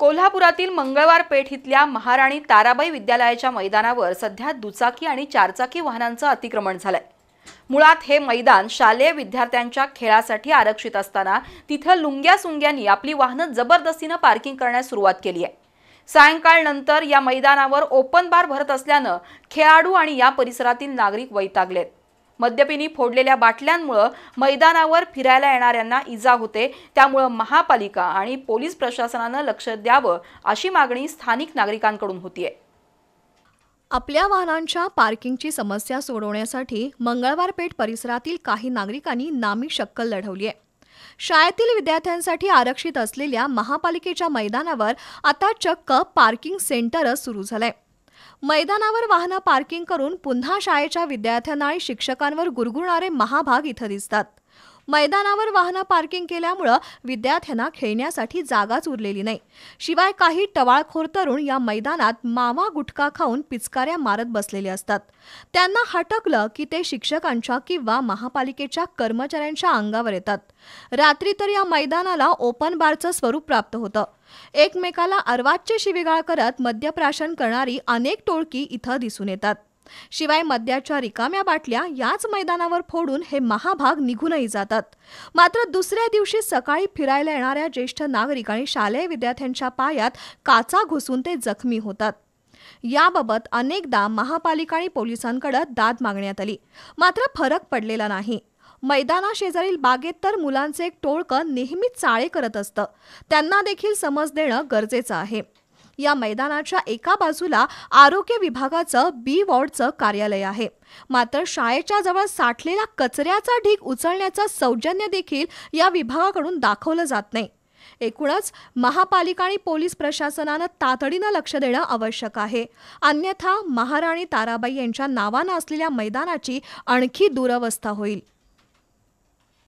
कोल्हापुरातील मंगळवार पेठ इथल्या महाराणी ताराबाई विद्यालयाच्या मैदानावर सध्या दुचाकी आणि चारचाकी वाहनांचं अतिक्रमण झालंय मुळात हे मैदान शालेय विद्यार्थ्यांच्या खेळासाठी आरक्षित असताना तिथं लुंग्या सुंग्यांनी आपली वाहनं जबरदस्तीनं पार्किंग करण्यास सुरुवात केली आहे सायंकाळनंतर या मैदानावर ओपन बार भरत असल्यानं खेळाडू आणि या परिसरातील नागरिक वैतागलेत मद्यपिनी फोडलेल्या बाटल्यांमुळे मैदानावर फिरायला येणाऱ्यांना इजा होते त्यामुळं महापालिका आणि पोलीस प्रशासनानं लक्ष द्यावं अशी मागणी स्थानिक नागरिकांकडून होतीये आपल्या वाहनांच्या पार्किंगची समस्या सोडवण्यासाठी मंगळवारपेठ परिसरातील काही नागरिकांनी नामी शक्कल लढवली आहे शाळेतील विद्यार्थ्यांसाठी आरक्षित असलेल्या महापालिकेच्या मैदानावर आता चक्क पार्किंग सेंटरच सुरू झालंय मैदानावर वाहनं पार्किंग करून पुन्हा शाळेच्या विद्यार्थ्यांना आणि शिक्षकांवर गुरगुरणारे महाभाग इथं दिसतात मैदानावर वाहनं पार्किंग केल्यामुळं विद्यार्थ्यांना खेळण्यासाठी जागाच उरलेली नाही शिवाय काही टवाळखोर तरुण या मैदानात मावा गुटखा खाऊन पिचकाऱ्या मारत बसलेले असतात त्यांना हटकलं की ते शिक्षकांच्या किंवा महापालिकेच्या कर्मचाऱ्यांच्या अंगावर येतात रात्री तर या मैदानाला ओपन बारचं स्वरूप प्राप्त होतं एकमेकाला अर्वाच्य शिविगाळ करत मद्यप्राशन करणारी अनेक टोळकी इथं दिसून येतात शिवाय मद्याच्या रिकाम्या बाटल्या याच मैदानावर फोडून हे महाभाग निघूनही जातात मात्र दुसऱ्या दिवशी सकाळी फिरायला येणाऱ्या ज्येष्ठ नागरिक आणि शालेय विद्यार्थ्यांच्या पायात काचा घुसून ते जखमी होतात याबाबत अनेकदा महापालिका आणि पोलिसांकडे दाद मागण्यात आली मात्र फरक पडलेला नाही मैदानाशेजारील बागेत तर मुलांचे एक टोळकं नेहमीच चाळे करत असतं त्यांना देखील समज देणं गरजेचं आहे या मैदानाच्या एका बाजूला आरोग्य विभागाचं बी वॉर्डचं कार्यालय आहे मात्र शाळेच्या जवळ साठलेला कचऱ्याचा ढीक उचलण्याचं सौजन्य देखील या विभागाकडून दाखवलं जात नाही एकूणच महापालिका आणि पोलीस प्रशासनानं तातडीनं लक्ष देणं आवश्यक आहे अन्यथा महाराणी ताराबाई यांच्या नावानं असलेल्या मैदानाची आणखी दुरवस्था होईल